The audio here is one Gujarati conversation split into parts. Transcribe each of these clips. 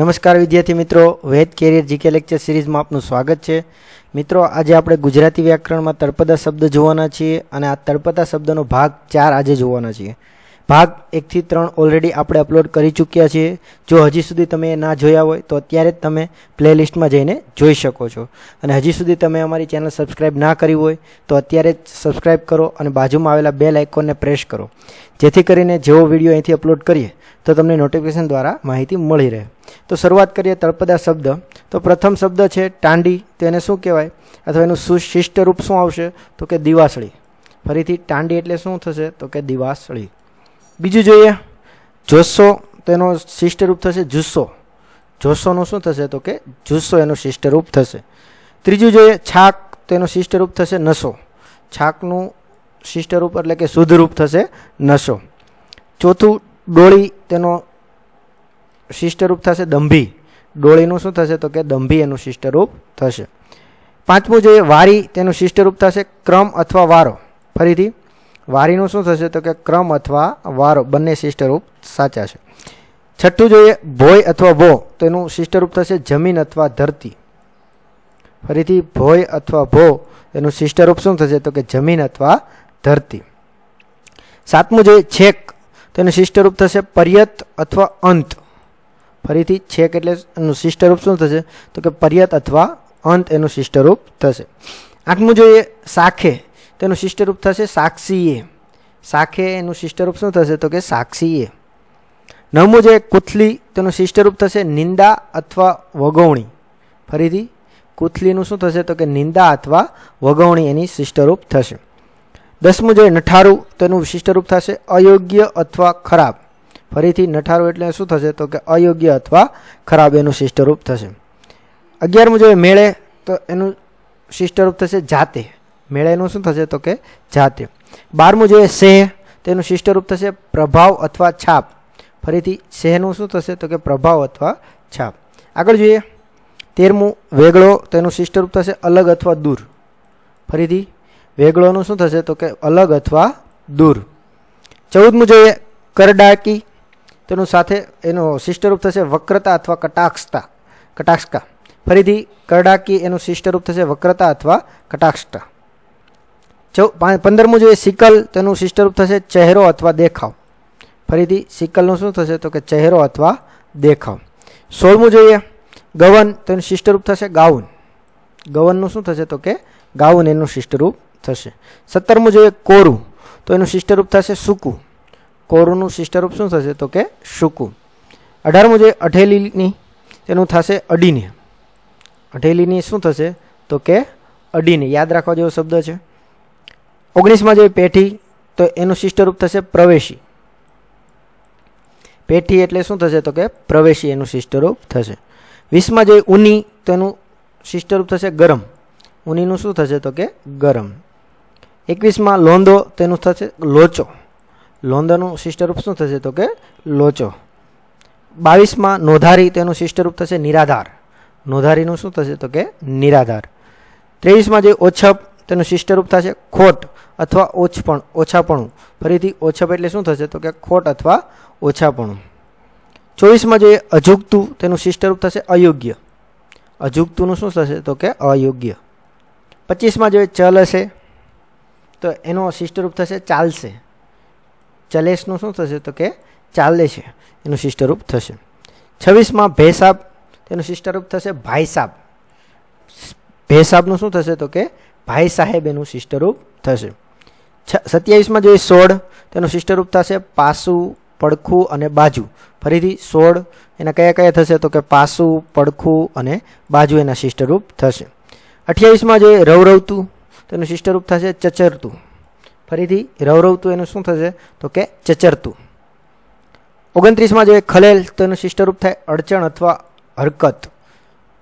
નમસ્કાર વિદ્યાર્થી મિત્રો વેદ કેરિયર જીકે લેક્ચર સિરીઝમાં આપનું સ્વાગત છે મિત્રો આજે આપણે ગુજરાતી વ્યાકરણમાં તળપદા શબ્દ જોવાના છીએ અને આ તળપદા શબ્દનો ભાગ ચાર આજે જોવાના છીએ ભાગ એકથી ત્રણ ઓલરેડી આપણે અપલોડ કરી ચૂક્યા છીએ જો હજી સુધી તમે ના જોયા હોય તો અત્યારે જ તમે પ્લેલિસ્ટમાં જઈને જોઈ શકો છો અને હજી સુધી તમે અમારી ચેનલ સબસ્ક્રાઈબ ના કરી હોય તો અત્યારે જ સબસ્ક્રાઈબ કરો અને બાજુમાં આવેલા બે આઇકોનને પ્રેસ કરો જેથી કરીને જેવો વિડીયો અહીંથી અપલોડ કરીએ તો તમને નોટિફિકેશન દ્વારા માહિતી મળી રહે તો શરૂઆત કરીએ તળપદા શબ્દ તો પ્રથમ શબ્દ છે ટાંડી તેને શું કહેવાય અથવા એનું સુશિષ્ટ રૂપ શું આવશે તો કે દિવાસળી ફરીથી ટાંડી એટલે શું થશે તો કે દિવાસળી બીજું જોઈએ જોસો તેનો શિષ્ટરૂપ થશે જુસ્સો જોસોનું શું થશે તો કે જુસ્સો એનું શિષ્ટરૂપ થશે ત્રીજું જોઈએ છાક તેનું શિષ્ટરૂપ થશે નસો છાકનું શિષ્ટરૂપ એટલે કે શુદ્ધરૂપ થશે નસો ચોથું ડોળી તેનો શિષ્ટરૂપ થશે દંભી ડોળીનું શું થશે તો કે દંભી એનું શિષ્ટરૂપ થશે પાંચમું જોઈએ વારી તેનું શિષ્ટરૂપ થશે ક્રમ અથવા વારો ફરીથી વારીનું શું થશે તો કે ક્રમ અથવા વારો બંને શિષ્ટરૂપ સાચા છે છઠ્ઠું જોઈએ ભોય અથવા ભો તેનું શિષ્ટરૂપ થશે જમીન અથવા ધરતી ફરીથી ભોય અથવા ભો તેનું શિષ્ટરૂપ શું થશે તો કે જમીન અથવા ધરતી સાતમું જોઈએ છેક તેનું શિષ્ટરૂપ થશે પર્યત અથવા અંત ફરીથી છેક એટલે એનું શિષ્ટરૂપ શું થશે તો કે પર્યત અથવા અંત એનું શિષ્ટરૂપ થશે આઠમું જોઈએ સાખે તેનું શિષ્ટરૂપ થશે સાક્ષીએ સાખે એનું શિષ્ટરૂપ શું થશે તો કે સાક્ષીએ નવમું જે કુથલી તેનું શિષ્ટરૂપ થશે નિંદા અથવા વગવણી ફરીથી કુથલીનું શું થશે તો કે નિંદા અથવા વગવણી એની શિષ્ટરૂપ થશે દસમું જે નઠારું તેનું શિષ્ટરૂપ થશે અયોગ્ય અથવા ખરાબ ફરીથી નઠારું એટલે શું થશે તો કે અયોગ્ય અથવા ખરાબ એનું શિષ્ટરૂપ થશે અગિયારમું જોઈએ મેળે તો એનું શિષ્ટરૂપ થશે જાતે मेळे नुं सुतज तो के जात 12 मु जे से तेनु सिस्टर रूप थसे प्रभाव अथवा छाप फरीती सेह नुं सुं थसे तो के प्रभाव अथवा छाप આગળ જોઈએ 13 मु वेगળો તેનુ સિસ્ટર રૂપ થસે અલગ अथवा दूर ફરીથી वेगળો નું શું થસે તો કે અલગ अथवा दूर 14 मु जे करडाकी तेनु સાથે એનો સિસ્ટર રૂપ થસે વક્રતા अथवा કટાક્ષતા કટાક્ષકા ફરીથી કરડાકી એનો સિસ્ટર રૂપ થસે વક્રતા अथवा કટાક્ષ ચૌ પંદરમું જોઈએ સિકલ તેનું સિસ્ટરૂપ થશે ચહેરો અથવા દેખાવ ફરીથી સિકલનું શું થશે તો કે ચહેરો અથવા દેખાવ સોળમું જોઈએ ગવન તેનું શિષ્ટરૂપ થશે ગાઉન ગવનનું શું થશે તો કે ગાઉન એનું શિષ્ટરૂપ થશે સત્તરમું જોઈએ કોરું તો એનું શિષ્ટરૂપ થશે સૂકું કોરુંનું શિષ્ટરૂપ શું થશે તો કે સૂકું અઢારમું જોઈએ અઢેલીની તેનું થશે અડીને અઢેલીની શું થશે તો કે અડીને યાદ રાખવા જેવો શબ્દ છે ઓગણીસમાં જોઈએ પેઠી તો એનું શિષ્ટરૂપ થશે પ્રવેશી પેઠી એટલે શું થશે તો કે પ્રવેશી એનું શિષ્ટરૂપ થશે વીસમાં જોઈએ ઉની તો એનું શિષ્ટરૂપ થશે ગરમ ઉનીનું શું થશે તો કે ગરમ એકવીસમાં લોંદો તેનું થશે લોચો લોંદાનું શિષ્ટરૂપ શું થશે તો કે લોચો બાવીસમાં નોધારી તેનું શિષ્ટરૂપ થશે નિરાધાર નોધારીનું શું થશે તો કે નિરાધાર ત્રેવીસમાં જે ઓછપ તેનું શિષ્ટરૂપ થશે ખોટ અથવા ઓછપણ ઓછાપણું ફરીથી ઓછપ એટલે શું થશે તો કે ખોટ અથવા ઓછાપણું ચોવીસમાં જોઈએ અજુગતું તેનું શિષ્ટરૂપ થશે અયોગ્ય અજુગતુંનું શું થશે તો કે અયોગ્ય પચીસમાં જોઈએ ચલ હશે તો એનો શિષ્ટરૂપ થશે ચાલશે ચલેશનું શું થશે તો કે ચાલે છે એનું શિષ્ટરૂપ થશે છવ્વીસમાં ભેસાબ તેનું શિષ્ટરૂપ થશે ભાઈસાબ ભેસાબનું શું થશે તો કે ભાઈ સાહેબ એનું શિષ્ટરૂપ થશે સત્યાવીસમાં જોઈએ સોળ તેનું શિષ્ટરૂપ થશે પાસું પડખું અને બાજુ ફરીથી સોળ એના કયા કયા થશે તો કે પાસું પડખું અને બાજુ એના શિષ્ટરૂપ થશે અઠ્યાવીસમાં જોઈએ રવરવતું તેનું શિષ્ટરૂપ થશે ચચરતું ફરીથી રવરવતું એનું શું થશે તો કે ચચરતું ઓગણત્રીસમાં જોઈએ ખલેલ તો એનું શિષ્ટરૂપ થાય અડચણ અથવા હરકત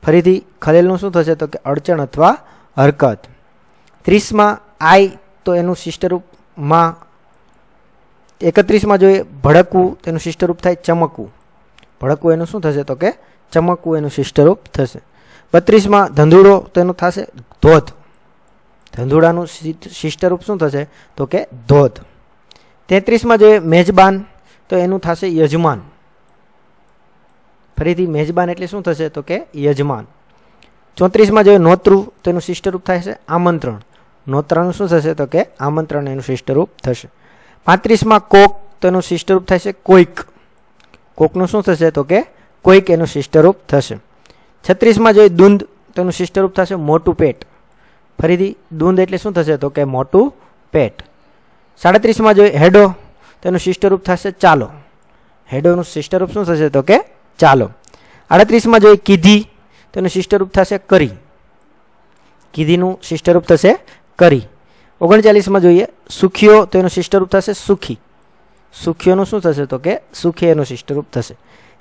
ફરીથી ખલેલનું શું થશે તો કે અડચણ અથવા હરકત ત્રીસમાં આઈ તો એનું શિષ્ટરૂપ માં એકત્રીસમાં જોઈએ ભડકવું તેનું શિષ્ટરૂપ થાય ચમકવું ભડકવું એનું શું થશે તો કે ચમકવું એનું શિષ્ટરૂપ થશે બત્રીસમાં ધંધુડો તેનું થશે ધોધ ધંધુડાનું શિષ્ટરૂપ શું થશે તો કે ધોધ તેત્રીસમાં જોઈએ મેજબાન તો એનું થશે યજમાન ફરીથી મેજબાન એટલે શું થશે તો કે યજમાન ચોત્રીસમાં જોઈએ નોતરું તો શિષ્ટરૂપ થાય છે આમંત્રણ નોતરાનું શું થશે તો કે આમંત્રણ એનું શિષ્ટરૂપ થશે પાંત્રીસમાં કોક તેનું શિષ્ટરૂપ થશે કોઈક કોકનું શું થશે તો કે કોઈક એનું શિષ્ટરૂપ થશે છત્રીસમાં જોઈએ દૂંધ તેનું શિષ્ટરૂપ થશે મોટું પેટ ફરીથી દૂંધ એટલે શું થશે તો કે મોટું પેટ સાડત્રીસમાં જોઈએ હેડો તેનું શિષ્ટરૂપ થશે ચાલો હેડોનું શિષ્ટરૂપ શું થશે તો કે ચાલો આડત્રીસમાં જોઈએ કીધી તેનું શિષ્ટરૂપ થશે કરી કીધીનું શિષ્ટરૂપ થશે કરી 39 માં જોઈએ સુખ્યો તો એનો સિસ્ટર રૂપ થશે સુખી સુખ્યો નું શું થશે તો કે સુખે એનો સિસ્ટર રૂપ થશે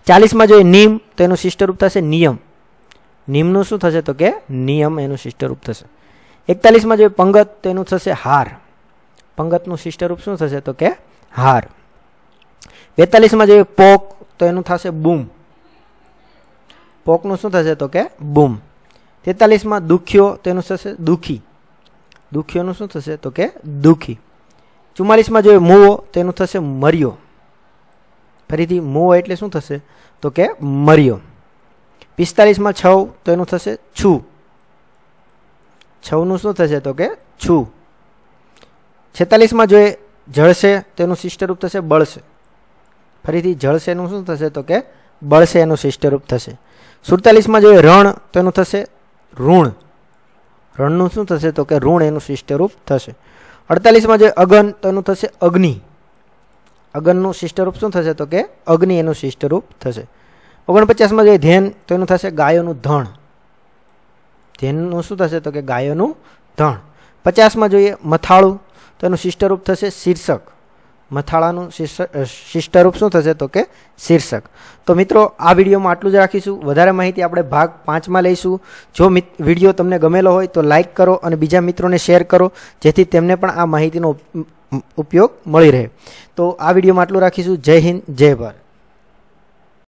40 માં જોઈએ નીમ તો એનો સિસ્ટર રૂપ થશે નિયમ નીમ નું શું થશે તો કે નિયમ એનો સિસ્ટર રૂપ થશે 41 માં જોઈએ પંગત તો એનો થશે હાર પંગત નું સિસ્ટર રૂપ શું થશે તો કે હાર 45 માં જોઈએ પોક તો એનો થાશે બૂમ પોક નું શું થશે તો કે બૂમ 43 માં દુખ્યો તો એનો થશે દુખી दुखियो नु શું થસે તો કે દુખી 44 માં જો મોવો તે નું થસે મર્યો ફરીથી મોવો એટલે શું થસે તો કે મર્યો 45 માં છ તો એ નું થસે છુ છ નું શું થસે તો કે છુ 46 માં જો જળસે તે નું સિસ્ટર રૂપ થસે બળસે ફરીથી જળસે નું શું થસે તો કે બળસે એ નું સિસ્ટર રૂપ થસે 47 માં જો રણ તે નું થસે ઋણ રણનું શું થશે તો કે ઋણ એનું શિષ્ટરૂપ થશે અડતાલીસમાં જે અગન તો એનું થશે અગ્નિ અગનનું શિષ્ટરૂપ શું થશે તો કે અગ્નિ એનું શિષ્ટરૂપ થશે ઓગણપચાસમાં જે ધ્યાન તો એનું થશે ગાયોનું ધણ ધ્યાનનું શું થશે તો કે ગાયોનું ધણ પચાસમાં જોઈએ મથાળું તો એનું શિષ્ટરૂપ થશે શીર્ષક મથાળાનું શિષ્ટરૂપ શું થશે તો કે શીર્ષક તો મિત્રો આ વિડીયોમાં આટલું જ રાખીશું વધારે માહિતી આપણે ભાગ પાંચમાં લઈશું જો વિડીયો તમને ગમેલો હોય તો લાઈક કરો અને બીજા મિત્રોને શેર કરો જેથી તેમને પણ આ માહિતીનો ઉપયોગ મળી રહે તો આ વિડીયોમાં આટલું રાખીશું જય હિન્દ જય ભારત